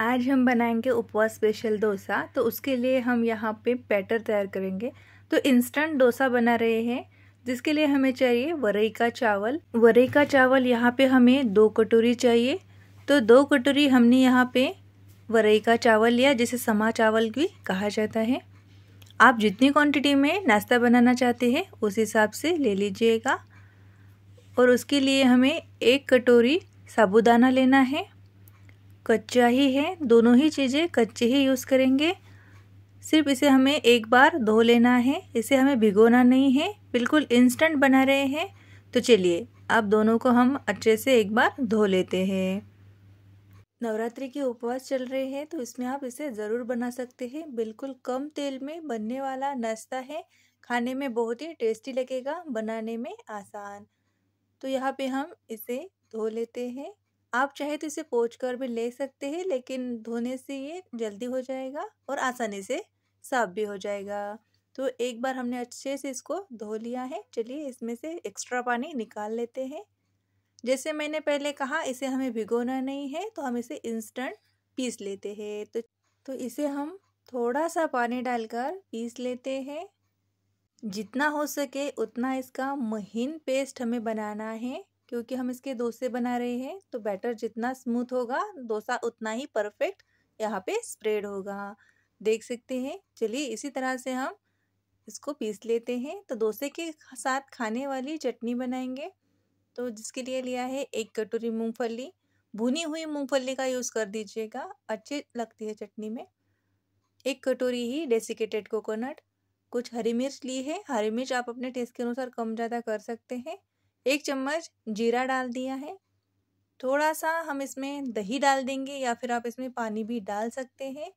आज हम बनाएंगे उपवास स्पेशल डोसा तो उसके लिए हम यहाँ पे बैटर तैयार करेंगे तो इंस्टेंट डोसा बना रहे हैं जिसके लिए हमें चाहिए वरई का चावल वरई का चावल यहाँ पे हमें दो कटोरी चाहिए तो दो कटोरी हमने यहाँ पे वरई का चावल लिया जिसे समा चावल भी कहा जाता है आप जितनी क्वांटिटी में नाश्ता बनाना चाहते हैं उस हिसाब से ले लीजिएगा और उसके लिए हमें एक कटोरी साबुदाना लेना है कच्चा ही है दोनों ही चीज़ें कच्चे ही यूज़ करेंगे सिर्फ इसे हमें एक बार धो लेना है इसे हमें भिगोना नहीं है बिल्कुल इंस्टेंट बना रहे हैं तो चलिए आप दोनों को हम अच्छे से एक बार धो लेते हैं नवरात्रि के उपवास चल रहे हैं तो इसमें आप इसे ज़रूर बना सकते हैं बिल्कुल कम तेल में बनने वाला नाश्ता है खाने में बहुत ही टेस्टी लगेगा बनाने में आसान तो यहाँ पे हम इसे धो लेते हैं आप चाहे तो इसे पोच कर भी ले सकते हैं लेकिन धोने से ये जल्दी हो जाएगा और आसानी से साफ भी हो जाएगा तो एक बार हमने अच्छे से इसको धो लिया है चलिए इसमें से एक्स्ट्रा पानी निकाल लेते हैं जैसे मैंने पहले कहा इसे हमें भिगोना नहीं है तो हम इसे इंस्टेंट पीस लेते हैं तो तो इसे हम थोड़ा सा पानी डालकर पीस लेते हैं जितना हो सके उतना इसका महीन पेस्ट हमें बनाना है क्योंकि हम इसके डोसे बना रहे हैं तो बैटर जितना स्मूथ होगा डोसा उतना ही परफेक्ट यहाँ पे स्प्रेड होगा देख सकते हैं चलिए इसी तरह से हम इसको पीस लेते हैं तो डोसे के साथ खाने वाली चटनी बनाएंगे तो जिसके लिए लिया है एक कटोरी मूंगफली भुनी हुई मूंगफली का यूज़ कर दीजिएगा अच्छी लगती है चटनी में एक कटोरी ही डेसिकेटेड कोकोनट कुछ हरी मिर्च ली है हरी मिर्च आप अपने टेस्ट के अनुसार कम ज़्यादा कर सकते हैं एक चम्मच जीरा डाल दिया है थोड़ा सा हम इसमें दही डाल देंगे या फिर आप इसमें पानी भी डाल सकते हैं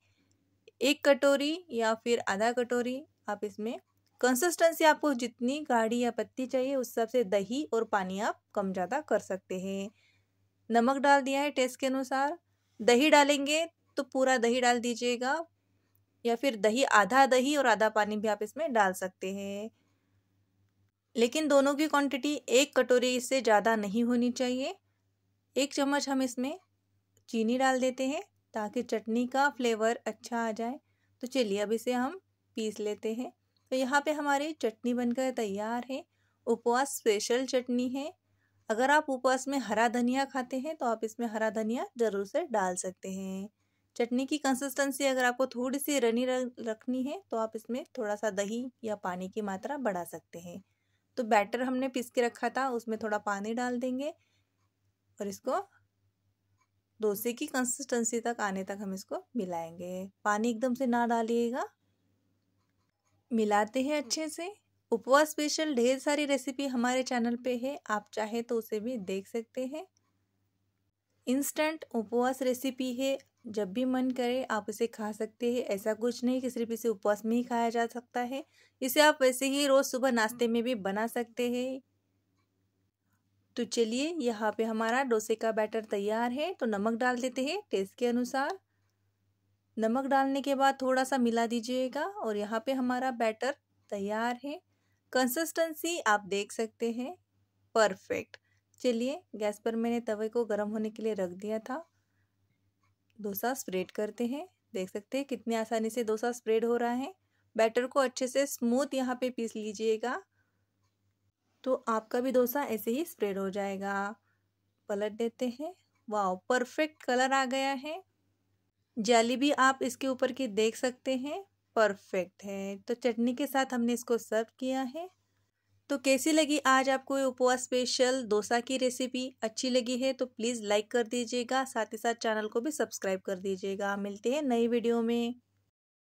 एक कटोरी या फिर आधा कटोरी आप इसमें कंसिस्टेंसी आपको जितनी गाढ़ी या पत्ती चाहिए उस हिसाब से दही और पानी आप कम ज़्यादा कर सकते हैं नमक डाल दिया है टेस्ट के अनुसार दही डालेंगे तो पूरा दही डाल दीजिएगा या फिर दही आधा दही और आधा पानी भी आप इसमें डाल सकते हैं लेकिन दोनों की क्वांटिटी एक कटोरी इससे ज़्यादा नहीं होनी चाहिए एक चम्मच हम इसमें चीनी डाल देते हैं ताकि चटनी का फ्लेवर अच्छा आ जाए तो चलिए अब इसे हम पीस लेते हैं तो यहाँ पे हमारी चटनी बनकर तैयार है उपवास स्पेशल चटनी है अगर आप उपवास में हरा धनिया खाते हैं तो आप इसमें हरा धनिया ज़रूर से डाल सकते हैं चटनी की कंसिस्टेंसी अगर आपको थोड़ी सी रनी रखनी है तो आप इसमें थोड़ा सा दही या पानी की मात्रा बढ़ा सकते हैं तो बैटर हमने पीस के रखा था उसमें थोड़ा पानी डाल देंगे और इसको डोसे की कंसिस्टेंसी तक आने तक हम इसको मिलाएंगे पानी एकदम से ना डालिएगा मिलाते हैं अच्छे से उपवास स्पेशल ढेर सारी रेसिपी हमारे चैनल पे है आप चाहे तो उसे भी देख सकते हैं इंस्टेंट उपवास रेसिपी है जब भी मन करे आप इसे खा सकते हैं ऐसा कुछ नहीं कि सिर्फ इसे उपवास में ही खाया जा सकता है इसे आप वैसे ही रोज़ सुबह नाश्ते में भी बना सकते हैं तो चलिए यहाँ पे हमारा डोसे का बैटर तैयार है तो नमक डाल देते हैं टेस्ट के अनुसार नमक डालने के बाद थोड़ा सा मिला दीजिएगा और यहाँ पे हमारा बैटर तैयार है कंसिस्टेंसी आप देख सकते हैं परफेक्ट चलिए गैस पर मैंने तवे को गर्म होने के लिए रख दिया था डोसा स्प्रेड करते हैं देख सकते हैं कितने आसानी से डोसा स्प्रेड हो रहा है बैटर को अच्छे से स्मूथ यहाँ पे पीस लीजिएगा तो आपका भी डोसा ऐसे ही स्प्रेड हो जाएगा पलट देते हैं वाह परफेक्ट कलर आ गया है जाली भी आप इसके ऊपर की देख सकते हैं परफेक्ट है तो चटनी के साथ हमने इसको सर्व किया है तो कैसी लगी आज आपको ये उपवास स्पेशल डोसा की रेसिपी अच्छी लगी है तो प्लीज़ लाइक कर दीजिएगा साथ ही साथ चैनल को भी सब्सक्राइब कर दीजिएगा मिलते हैं नई वीडियो में